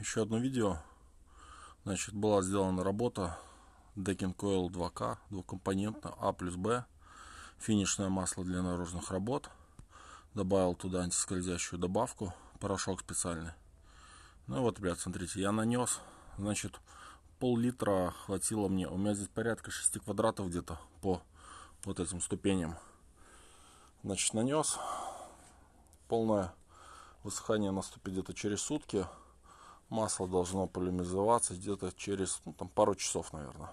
еще одно видео. Значит, была сделана работа Decking Coil 2К, двухкомпонентно, А плюс Б. Финишное масло для наружных работ. Добавил туда антискользящую добавку, порошок специальный. Ну и вот, ребят, смотрите, я нанес, значит, пол-литра хватило мне. У меня здесь порядка 6 квадратов где-то по вот этим ступеням. Значит, нанес полное высыхание наступит где-то через сутки масло должно полимеризоваться где-то через ну, там, пару часов, наверное.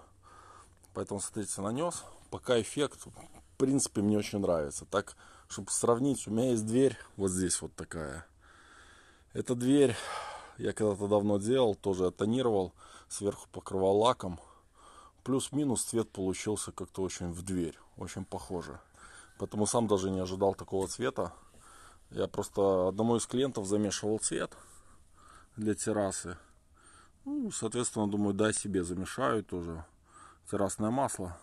Поэтому, смотрите, нанес. Пока эффект, в принципе, мне очень нравится. Так, чтобы сравнить, у меня есть дверь вот здесь вот такая. Эта дверь я когда-то давно делал, тоже тонировал, сверху покрывал лаком. Плюс-минус цвет получился как-то очень в дверь, очень похоже. Поэтому сам даже не ожидал такого цвета. Я просто одному из клиентов замешивал цвет – для террасы. Ну, соответственно, думаю, да, себе замешаю тоже террасное масло.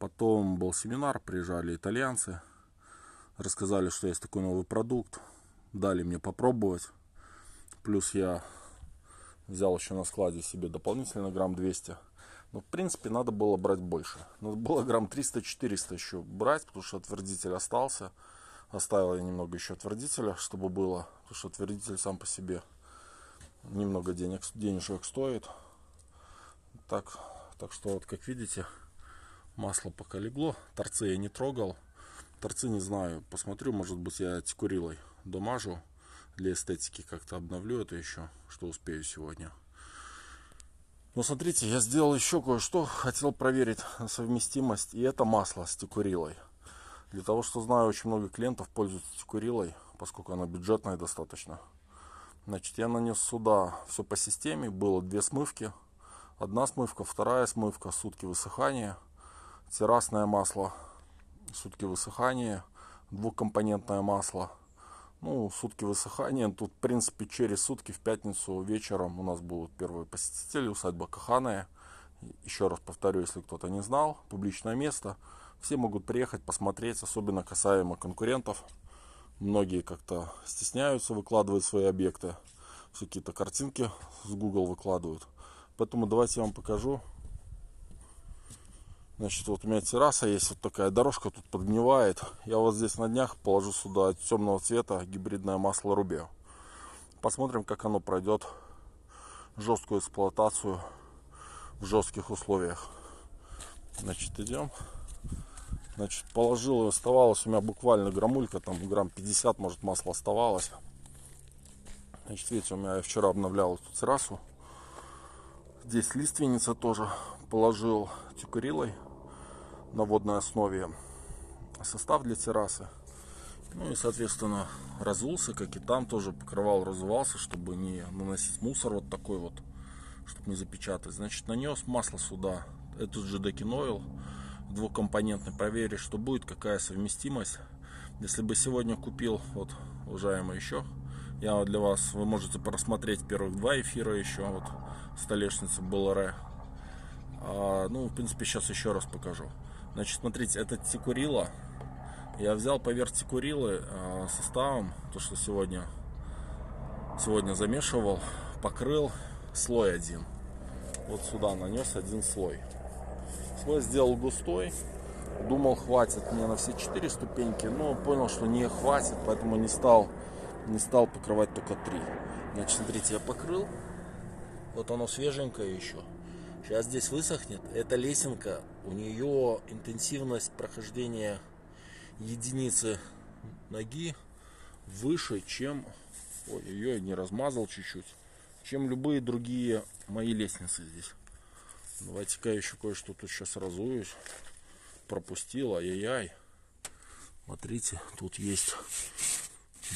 Потом был семинар, приезжали итальянцы, рассказали, что есть такой новый продукт, дали мне попробовать. Плюс я взял еще на складе себе дополнительно грамм 200. Но, в принципе, надо было брать больше. Надо было грамм 300-400 еще брать, потому что отвердитель остался. Оставил я немного еще отвердителя, чтобы было, потому что отвердитель сам по себе – немного денег, денежек стоит. Так, так что вот как видите, масло пока легло. Торцы я не трогал. Торцы не знаю, посмотрю, может быть я текурилой домажу. Для эстетики как-то обновлю это еще, что успею сегодня. Но ну, смотрите, я сделал еще кое-что. Хотел проверить совместимость и это масло с текурилой. Для того, что знаю, очень много клиентов пользуются текурилой, поскольку она бюджетная достаточно. Значит, я нанес сюда все по системе. Было две смывки. Одна смывка, вторая смывка, сутки высыхания. Террасное масло, сутки высыхания, двухкомпонентное масло. Ну, сутки высыхания. Тут, в принципе, через сутки в пятницу вечером у нас будут первые посетители, усадьба Каханая. Еще раз повторю, если кто-то не знал, публичное место. Все могут приехать, посмотреть, особенно касаемо конкурентов. Многие как-то стесняются выкладывать свои объекты. Все какие-то картинки с Google выкладывают. Поэтому давайте я вам покажу. Значит, вот у меня терраса есть, вот такая дорожка тут подгнивает. Я вот здесь на днях положу сюда темного цвета гибридное масло Рубео. Посмотрим, как оно пройдет жесткую эксплуатацию в жестких условиях. Значит, идем. Значит, положил и оставалось у меня буквально грамулька, там грамм 50, может, масло оставалось. Значит, видите, у меня я вчера обновлял эту террасу. Здесь лиственница тоже положил тюкарилой на водной основе состав для террасы. Ну и, соответственно, разулся, как и там тоже покрывал, разувался, чтобы не наносить мусор вот такой вот, чтобы не запечатать. Значит, нанес масло сюда, этот же декиноил двухкомпонентный, проверить, что будет, какая совместимость. Если бы сегодня купил, вот, уважаемый еще, я вот для вас, вы можете просмотреть первых два эфира еще, вот, столешница Беларе. А, ну, в принципе, сейчас еще раз покажу. Значит, смотрите, это тикурила. Я взял поверх тикурилы э, а, составом, то, что сегодня, сегодня замешивал, покрыл слой один. Вот сюда нанес один слой свой сделал густой. Думал, хватит мне на все четыре ступеньки, но понял, что не хватит, поэтому не стал, не стал покрывать только три. Значит, смотрите, я покрыл. Вот оно свеженькое еще. Сейчас здесь высохнет. Эта лесенка, у нее интенсивность прохождения единицы ноги выше, чем... Ой, ее не размазал чуть-чуть. Чем любые другие мои лестницы здесь. Давайте-ка я еще кое-что тут сейчас разуюсь. Пропустил, ай-яй-яй. Смотрите, тут есть...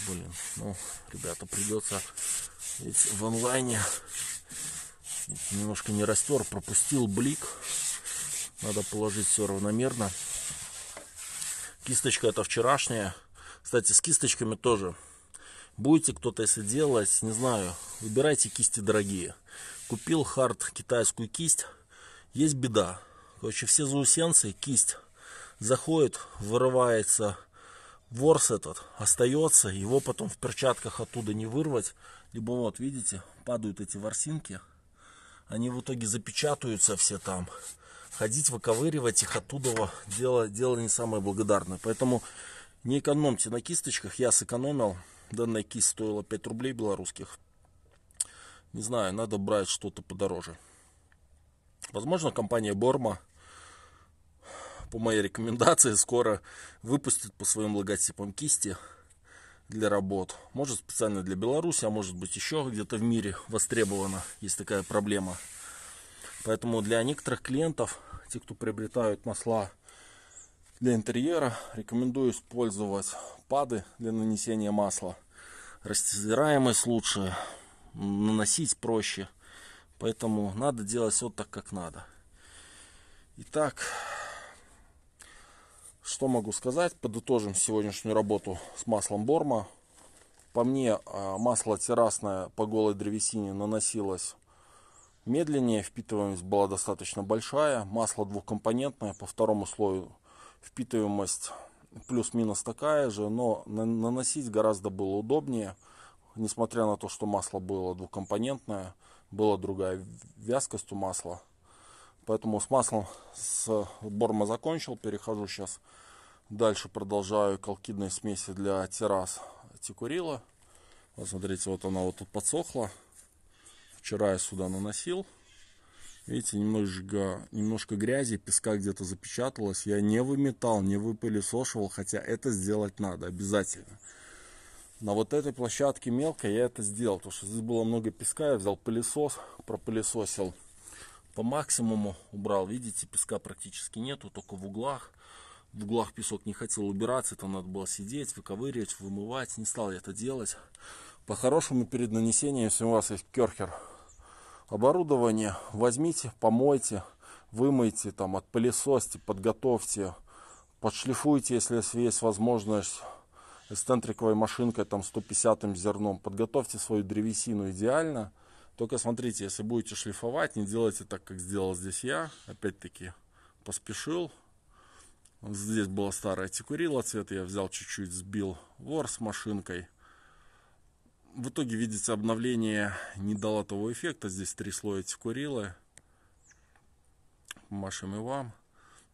Блин, ну, ребята, придется... Ведь в онлайне немножко не растер, пропустил блик. Надо положить все равномерно. Кисточка это вчерашняя. Кстати, с кисточками тоже. Будете кто-то если делать, не знаю, выбирайте кисти дорогие. Купил хард китайскую кисть есть беда. Короче, все заусенцы, кисть заходит, вырывается ворс этот, остается, его потом в перчатках оттуда не вырвать. Либо вот, видите, падают эти ворсинки, они в итоге запечатаются все там. Ходить, выковыривать их оттуда дело, дело не самое благодарное. Поэтому не экономьте на кисточках, я сэкономил. Данная кисть стоила 5 рублей белорусских. Не знаю, надо брать что-то подороже. Возможно, компания Борма по моей рекомендации скоро выпустит по своим логотипам кисти для работ. Может специально для Беларуси, а может быть еще где-то в мире востребована. Есть такая проблема. Поэтому для некоторых клиентов, те, кто приобретают масла для интерьера, рекомендую использовать пады для нанесения масла. Растираемость лучше, наносить проще – Поэтому надо делать все так, как надо. Итак, что могу сказать? Подытожим сегодняшнюю работу с маслом Борма. По мне, а, масло террасное по голой древесине наносилось медленнее, впитываемость была достаточно большая. Масло двухкомпонентное, по второму слою впитываемость плюс-минус такая же, но наносить гораздо было удобнее – несмотря на то, что масло было двухкомпонентное, была другая вязкость у масла. Поэтому с маслом с борма закончил. Перехожу сейчас дальше, продолжаю колкидной смеси для террас тикурила. Посмотрите, вот она вот тут подсохла. Вчера я сюда наносил. Видите, немножко, немножко грязи, песка где-то запечаталась. Я не выметал, не выпылесошивал, хотя это сделать надо обязательно. На вот этой площадке мелкой я это сделал, потому что здесь было много песка, я взял пылесос, пропылесосил по максимуму, убрал, видите, песка практически нету, только в углах. В углах песок не хотел убираться, это надо было сидеть, выковыривать, вымывать, не стал я это делать. По-хорошему перед нанесением, если у вас есть керхер оборудование, возьмите, помойте, вымойте, там, отпылесосьте, подготовьте, подшлифуйте, если есть возможность с машинкой там 150 зерном. Подготовьте свою древесину идеально. Только смотрите, если будете шлифовать, не делайте так, как сделал здесь я. Опять-таки поспешил. здесь была старая текурила цвета, я взял чуть-чуть, сбил вор с машинкой. В итоге, видите, обновление не дало того эффекта. Здесь три слоя текурилы. Машем и вам.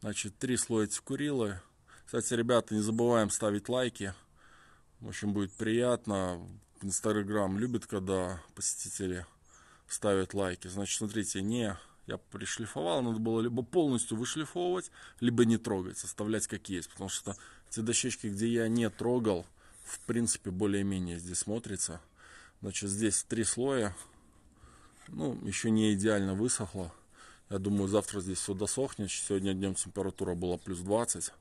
Значит, три слоя текурилы. Кстати, ребята, не забываем ставить лайки в общем будет приятно. Инстаграм любит, когда посетители ставят лайки. Значит, смотрите, не я пришлифовал, надо было либо полностью вышлифовывать, либо не трогать, оставлять как есть, потому что те дощечки, где я не трогал, в принципе, более-менее здесь смотрится. Значит, здесь три слоя, ну, еще не идеально высохло. Я думаю, завтра здесь все досохнет. Сегодня днем температура была плюс 20.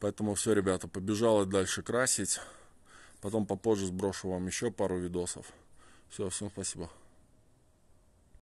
Поэтому все, ребята, побежала дальше красить. Потом попозже сброшу вам еще пару видосов. Все, всем спасибо.